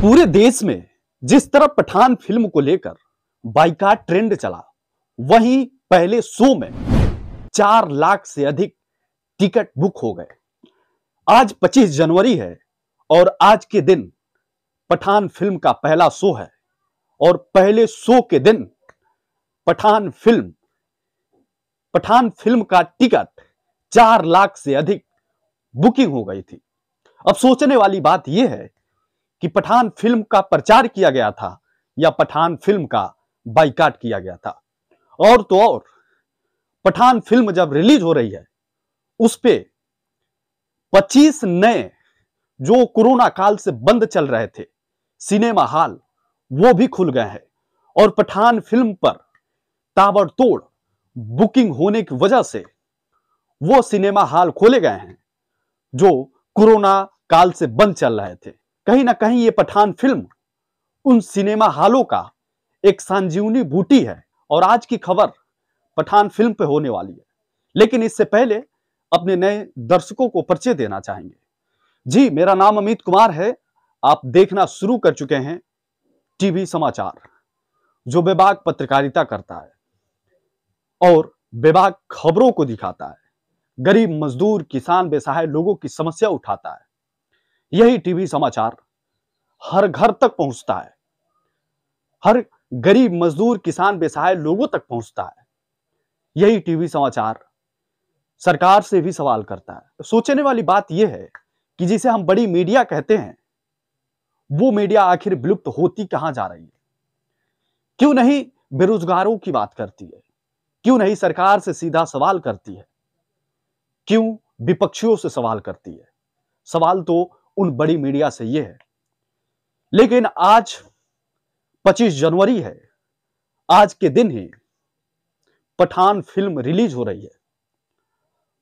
पूरे देश में जिस तरह पठान फिल्म को लेकर बाइका ट्रेंड चला वही पहले शो में चार लाख से अधिक टिकट बुक हो गए आज 25 जनवरी है और आज के दिन पठान फिल्म का पहला शो है और पहले शो के दिन पठान फिल्म पठान फिल्म का टिकट चार लाख से अधिक बुकिंग हो गई थी अब सोचने वाली बात यह है कि पठान फिल्म का प्रचार किया गया था या पठान फिल्म का बाइकाट किया गया था और तो और पठान फिल्म जब रिलीज हो रही है उस पे 25 नए जो कोरोना काल से बंद चल रहे थे सिनेमा हॉल वो भी खुल गए हैं और पठान फिल्म पर ताबड़तोड़ बुकिंग होने की वजह से वो सिनेमा हॉल खोले गए हैं जो कोरोना काल से बंद चल रहे थे कहीं ना कहीं ये पठान फिल्म उन सिनेमा हॉलों का एक संजीवनी बूटी है और आज की खबर पठान फिल्म पे होने वाली है लेकिन इससे पहले अपने नए दर्शकों को परिचय देना चाहेंगे जी मेरा नाम अमित कुमार है आप देखना शुरू कर चुके हैं टीवी समाचार जो विभाग पत्रकारिता करता है और विभाग खबरों को दिखाता है गरीब मजदूर किसान बेसहाय लोगों की समस्या उठाता है यही टीवी समाचार हर घर तक पहुंचता है हर गरीब मजदूर किसान बेसहाय लोगों तक पहुंचता है यही टीवी समाचार सरकार से भी सवाल करता है सोचने वाली बात यह है कि जिसे हम बड़ी मीडिया कहते हैं वो मीडिया आखिर विलुप्त होती कहां जा रही है क्यों नहीं बेरोजगारों की बात करती है क्यों नहीं सरकार से सीधा सवाल करती है क्यों विपक्षियों से सवाल करती है सवाल तो उन बड़ी मीडिया से ये है लेकिन आज 25 जनवरी है आज के दिन ही पठान फिल्म रिलीज हो रही है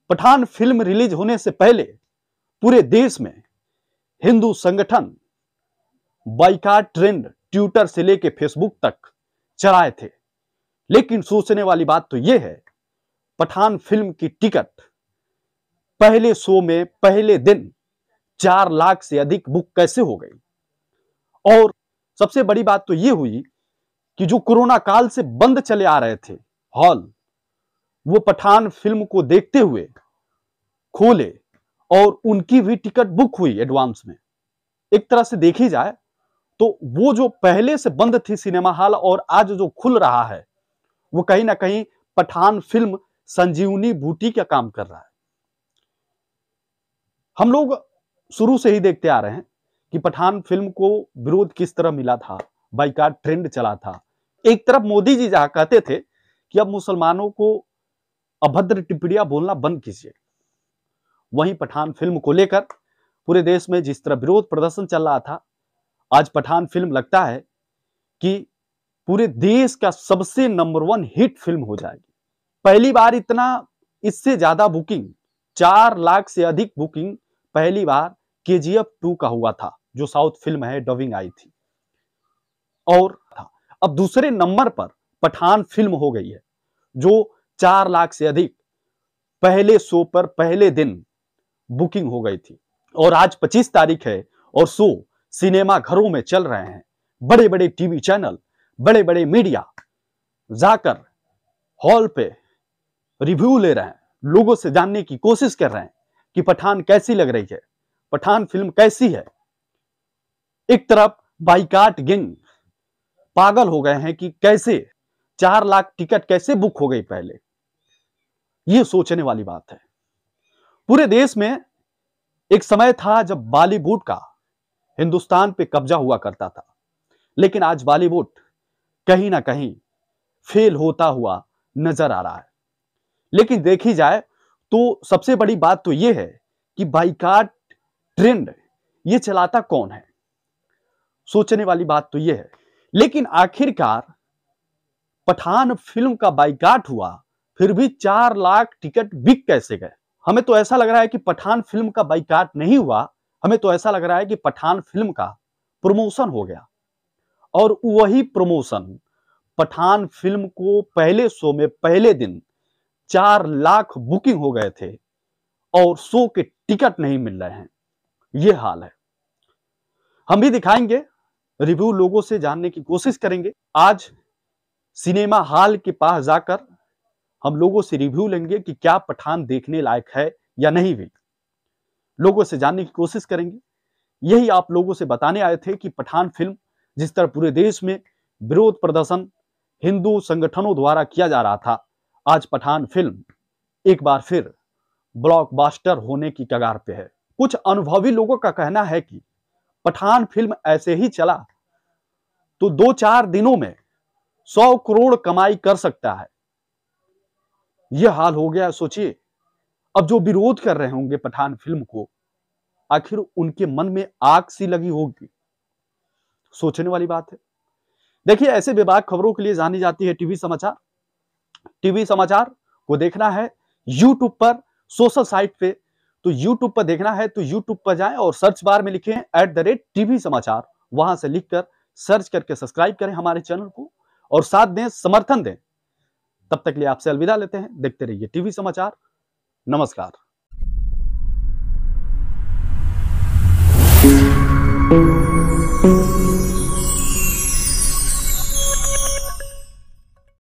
पठान फिल्म रिलीज होने से पहले पूरे देश में हिंदू संगठन बाइका ट्रेंड ट्विटर से लेके फेसबुक तक चलाए थे लेकिन सोचने वाली बात तो यह है पठान फिल्म की टिकट पहले शो में पहले दिन चार लाख से अधिक बुक कैसे हो गई और सबसे बड़ी बात तो ये हुई कि जो कोरोना काल से बंद चले आ रहे थे हॉल वो पठान फिल्म को देखते हुए खोले और उनकी भी टिकट बुक हुई एडवांस में एक तरह से देखी जाए तो वो जो पहले से बंद थी सिनेमा हॉल और आज जो खुल रहा है वो कहीं ना कहीं पठान फिल्म संजीवनी बूटी का काम कर रहा है हम लोग शुरू से ही देखते आ रहे हैं कि पठान फिल्म को विरोध किस तरह मिला था बाइकाट ट्रेंड चला था एक तरफ मोदी जी जहां कहते थे कि अब मुसलमानों को अभद्र टिप्पणियां बोलना बंद कीजिए वहीं पठान फिल्म को लेकर पूरे देश में जिस तरह विरोध प्रदर्शन चल रहा था आज पठान फिल्म लगता है कि पूरे देश का सबसे नंबर वन हिट फिल्म हो जाएगी पहली बार इतना इससे ज्यादा बुकिंग चार लाख से अधिक बुकिंग पहली बार के जी एफ टू का हुआ था जो साउथ फिल्म है डबिंग आई थी और था अब दूसरे नंबर पर पठान फिल्म हो गई है जो चार लाख से अधिक पहले शो पर पहले दिन बुकिंग हो गई थी और आज 25 तारीख है और शो सिनेमा घरों में चल रहे हैं बड़े बड़े टीवी चैनल बड़े बड़े मीडिया जाकर हॉल पे रिव्यू ले रहे हैं लोगों से जानने की कोशिश कर रहे हैं कि पठान कैसी लग रही है पठान फिल्म कैसी है एक तरफ बाइकाट गिंग पागल हो गए हैं कि कैसे चार लाख टिकट कैसे बुक हो गई पहले ये सोचने वाली बात है पूरे देश में एक समय था जब बॉलीवुड का हिंदुस्तान पे कब्जा हुआ करता था लेकिन आज बॉलीवुड कहीं ना कहीं फेल होता हुआ नजर आ रहा है लेकिन देखी जाए तो सबसे बड़ी बात तो यह है कि बाइकाट ट्रेंड ये चलाता कौन है सोचने वाली बात तो ये है लेकिन आखिरकार पठान फिल्म का बाइकाट हुआ फिर भी चार लाख टिकट बिक कैसे गए हमें तो ऐसा लग रहा है कि पठान फिल्म का बाइकाट नहीं हुआ हमें तो ऐसा लग रहा है कि पठान फिल्म का प्रमोशन हो गया और वही प्रमोशन पठान फिल्म को पहले शो में पहले दिन चार लाख बुकिंग हो गए थे और शो के टिकट नहीं मिल रहे हैं ये हाल है हम भी दिखाएंगे रिव्यू लोगों से जानने की कोशिश करेंगे आज सिनेमा हॉल के पास जाकर हम लोगों से रिव्यू लेंगे कि क्या पठान देखने लायक है या नहीं भी लोगों से जानने की कोशिश करेंगे यही आप लोगों से बताने आए थे कि पठान फिल्म जिस तरह पूरे देश में विरोध प्रदर्शन हिंदू संगठनों द्वारा किया जा रहा था आज पठान फिल्म एक बार फिर ब्लॉकबस्टर होने की कगार पे है कुछ अनुभवी लोगों का कहना है कि पठान फिल्म ऐसे ही चला तो दो चार दिनों में सौ करोड़ कमाई कर सकता है यह हाल हो गया सोचिए अब जो विरोध कर रहे होंगे पठान फिल्म को आखिर उनके मन में आग सी लगी होगी सोचने वाली बात है देखिए ऐसे विभाग खबरों के लिए जानी जाती है टीवी समाचार टीवी समाचार को देखना है यूट्यूब पर सोशल साइट पे तो यूट्यूब पर देखना है तो यूट्यूब पर जाए और सर्च बार में लिखें एट द रेट टीवी समाचार वहां से लिखकर सर्च करके सब्सक्राइब करें हमारे चैनल को और साथ दें समर्थन दें तब तक लिए आपसे अलविदा लेते हैं देखते रहिए टीवी समाचार नमस्कार Thank you.